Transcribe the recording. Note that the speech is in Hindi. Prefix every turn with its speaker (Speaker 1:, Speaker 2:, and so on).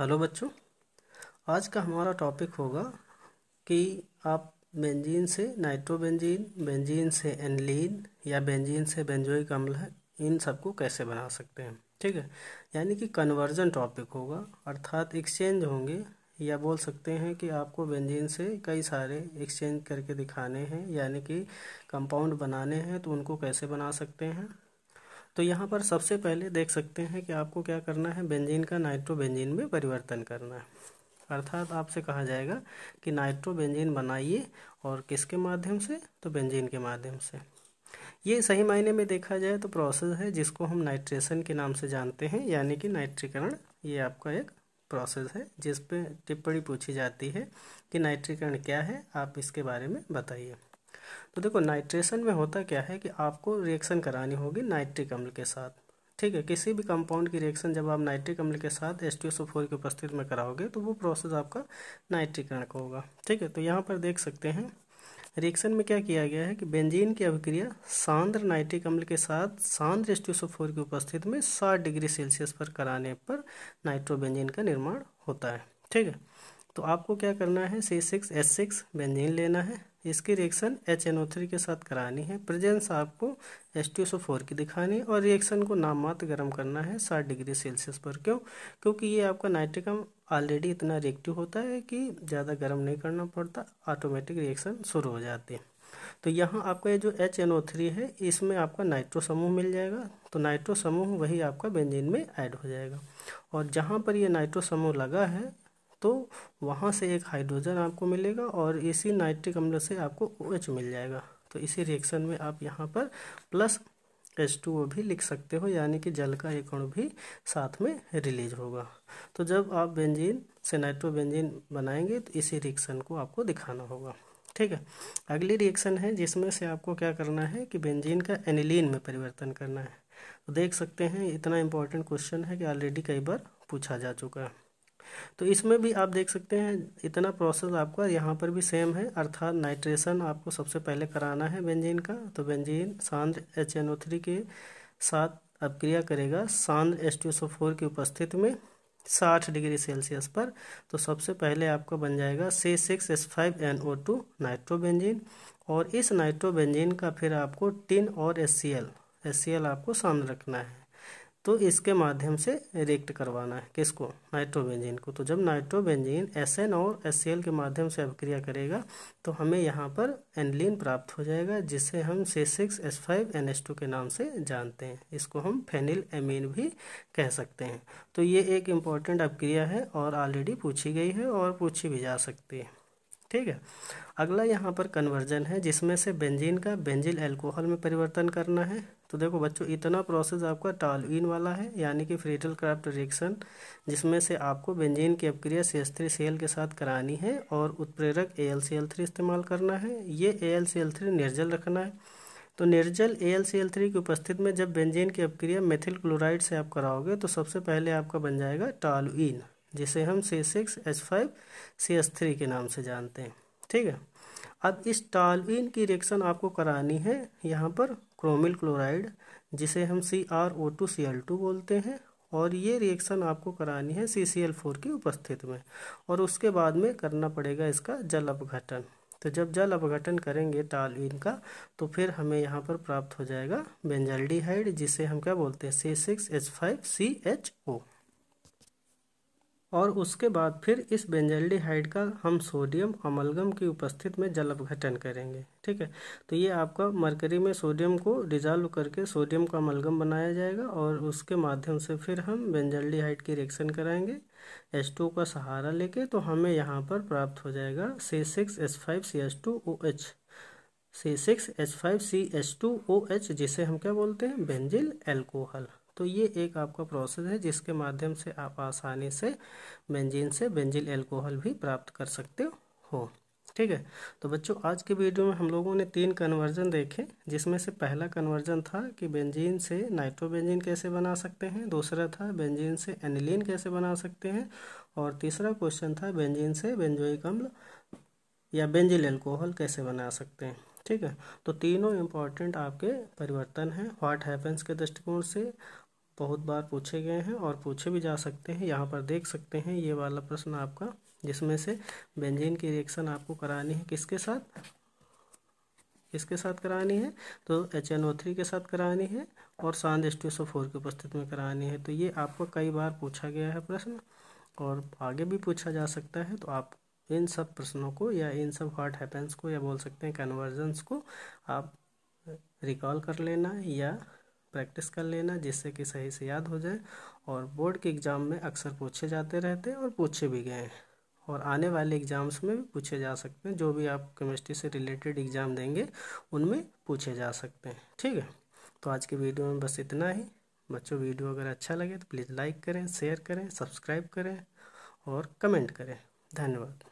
Speaker 1: हेलो बच्चों आज का हमारा टॉपिक होगा कि आप बेंजीन से नाइट्रोबेंजीन बेंजीन से एनलिन या बेंजीन से बेंजोइक अम्ल इन सबको कैसे बना सकते हैं ठीक है यानी कि कन्वर्जन टॉपिक होगा अर्थात एक्सचेंज होंगे या बोल सकते हैं कि आपको बेंजीन से कई सारे एक्सचेंज करके दिखाने हैं यानी कि कंपाउंड बनाने हैं तो उनको कैसे बना सकते हैं तो यहाँ पर सबसे पहले देख सकते हैं कि आपको क्या करना है बेंजीन का नाइट्रोबेंजीन में परिवर्तन करना है अर्थात आपसे कहा जाएगा कि नाइट्रोबेंजीन बनाइए और किसके माध्यम से तो बेंजीन के माध्यम से ये सही मायने में देखा जाए तो प्रोसेस है जिसको हम नाइट्रेशन के नाम से जानते हैं यानी कि नाइट्रीकरण ये आपका एक प्रोसेस है जिस पे टिप्पणी पूछी जाती है कि नाइट्रीकरण क्या है आप इसके बारे में बताइए तो देखो नाइट्रेशन में होता क्या है कि आपको रिएक्शन करानी होगी नाइट्रिक अम्ल के साथ ठीक है किसी भी कंपाउंड की रिएक्शन जब आप नाइट्रिक अम्ल के साथ एस टी की उपस्थिति में कराओगे तो वो प्रोसेस आपका नाइट्रीकरण का होगा ठीक है तो यहाँ पर देख सकते हैं रिएक्शन में क्या किया गया है कि बेंजीन की अभिक्रिया सांद्र नाइट्रिक अम्ल के साथ सांद्र एस की उपस्थिति में साठ डिग्री सेल्सियस पर कराने पर नाइट्रोबेंजीन का निर्माण होता है ठीक है तो आपको क्या करना है C six S six benzene लेना है इसकी reaction H N O three के साथ करानी है प्रेजेंस आपको H T S O four की दिखानी है और रिएक्शन को मात्र गर्म करना है साठ डिग्री सेल्सियस पर क्यों क्योंकि ये आपका नाइट्रिकम ऑलरेडी इतना रिएक्टिव होता है कि ज़्यादा गर्म नहीं करना पड़ता ऑटोमेटिक रिएक्शन शुरू हो जाती है तो यहाँ आपका ये जो एच एन ओ थ्री है इसमें आपका नाइट्रो समूह मिल जाएगा तो नाइट्रो समूह वही आपका बेंजीन में ऐड हो जाएगा और जहाँ पर ये नाइट्रो समूह लगा है तो वहाँ से एक हाइड्रोजन आपको मिलेगा और इसी नाइट्रिक अम्ल से आपको ओ OH मिल जाएगा तो इसी रिएक्शन में आप यहाँ पर प्लस एच टू ओ भी लिख सकते हो यानी कि जल का एक अण भी साथ में रिलीज होगा तो जब आप बेंजीन से नाइट्रो बेंजीन बनाएंगे तो इसी रिएक्शन को आपको दिखाना होगा ठीक है अगली रिएक्शन है जिसमें से आपको क्या करना है कि बेंजीन का एनिलीन में परिवर्तन करना है तो देख सकते हैं इतना इम्पोर्टेंट क्वेश्चन है कि ऑलरेडी कई बार पूछा जा चुका है तो इसमें भी आप देख सकते हैं इतना प्रोसेस आपका यहाँ पर भी सेम है अर्थात नाइट्रेशन आपको सबसे पहले कराना है बेंजीन का तो बेंजीन सांद्र एच एन ओ थ्री के साथ अब क्रिया करेगा सांद्र एच टू एसओ फोर की उपस्थिति में साठ डिग्री सेल्सियस पर तो सबसे पहले आपका बन जाएगा C six S five N O two nitrobenzene और इस नाइट्रोबेंजिन का फिर आपको टिन और S C L S C L आपको सामने रखना है तो इसके माध्यम से रिएक्ट करवाना है किसको नाइट्रोबेंजीन को तो जब नाइट्रोबेंजीन एन और एल के माध्यम से अभिक्रिया करेगा तो हमें यहाँ पर एनलिन प्राप्त हो जाएगा जिसे हम C six S five N S two के नाम से जानते हैं इसको हम फेनिल एमीन भी कह सकते हैं तो ये एक इम्पॉर्टेंट अभिक्रिया है और ऑलरेडी पूछी गई है और पूछी भी जा सकती है ठीक है अगला यहाँ पर कन्वर्जन है जिसमें से बेंजीन का बेंजिल एल्कोहल में परिवर्तन करना है तो देखो बच्चों इतना प्रोसेस आपका टालवीन वाला है यानी कि फ्रीटल क्राफ्ट रिएक्शन जिसमें से आपको बेंजीन की अपक्रिया सी एस थ्री के साथ करानी है और उत्प्रेरक A L C L three इस्तेमाल करना है ये A L C L three निर्जल रखना है तो निर्जल A L C L three की उपस्थिति में जब बेंजीन की अपक्रिया मेथिल क्लोराइड से आप कराओगे तो सबसे पहले आपका बन जाएगा टालवीन जिसे हम C six H five C S three के नाम से जानते हैं ठीक है अब इस टॉलइन की रिएक्शन आपको करानी है यहाँ पर क्रोमिल क्लोराइड जिसे हम C R O two C L two बोलते हैं और ये रिएक्शन आपको करानी है सी सी एल फोर की उपस्थिति में और उसके बाद में करना पड़ेगा इसका जल अपघटन तो जब जल अपघटन करेंगे टालवीन का तो फिर हमें यहाँ पर प्राप्त हो जाएगा बेंजल्डिहाइड जिसे हम क्या बोलते हैं C six H five C H O और उसके बाद फिर इस बेंजल्डिहाइड का हम सोडियम अमलगम की उपस्थिति में जल अपघटन करेंगे ठीक है तो ये आपका मरकरी में सोडियम को डिजॉल्व करके सोडियम का अमलगम बनाया जाएगा और उसके माध्यम से फिर हम बेंजल्डिहाइड की रिएक्शन कराएंगे एच टू का सहारा लेके तो हमें यहाँ पर प्राप्त हो जाएगा C six H five C H two O H C six H five C H two O H जिसे हम क्या बोलते हैं बेंजिल एल्कोहल तो ये एक आपका प्रोसेस है जिसके माध्यम से आप आसानी से बेंजीन से बेंजिल एल्कोहल भी प्राप्त कर सकते हो ठीक है तो बच्चों आज के वीडियो में हम लोगों ने तीन कन्वर्जन देखे जिसमें से पहला कन्वर्जन था कि बेंजीन से नाइट्रोबेंजीन कैसे बना सकते हैं दूसरा था बेंजीन से एनिलीन कैसे बना सकते हैं और तीसरा क्वेश्चन था बेंजीन से बेंजोइक अम्ल या बेंजिल एल्कोहल कैसे बना सकते हैं ठीक है तो तीनों इम्पॉर्टेंट आपके परिवर्तन हैं व्हाट हैपन्स के दृष्टिकोण से बहुत बार पूछे गए हैं और पूछे भी जा सकते हैं यहाँ पर देख सकते हैं ये वाला प्रश्न आपका जिसमें से बेंजीन की रिएक्शन आपको करानी है किसके साथ किसके साथ करानी है तो एच एन ओ थ्री के साथ करानी है और सांद S two S O four की उपस्थिति में करानी है तो ये आपको कई बार पूछा गया है प्रश्न और आगे भी पूछा जा सकता है तो आप इन सब प्रश्नों को या इन सब हॉट हैपेंस को या बोल सकते हैं कन्वर्जन्स को आप रिकॉल कर लेना या प्रैक्टिस कर लेना जिससे कि सही से याद हो जाए और बोर्ड के एग्ज़ाम में अक्सर पूछे जाते रहते हैं और पूछे भी गए हैं और आने वाले एग्ज़ाम्स में भी पूछे जा सकते हैं जो भी आप केमिस्ट्री से रिलेटेड एग्ज़ाम देंगे उनमें पूछे जा सकते हैं ठीक है तो आज के वीडियो में बस इतना ही बच्चों वीडियो अगर अच्छा लगे तो प्लीज़ लाइक करें शेयर करें सब्सक्राइब करें और कमेंट करें धन्यवाद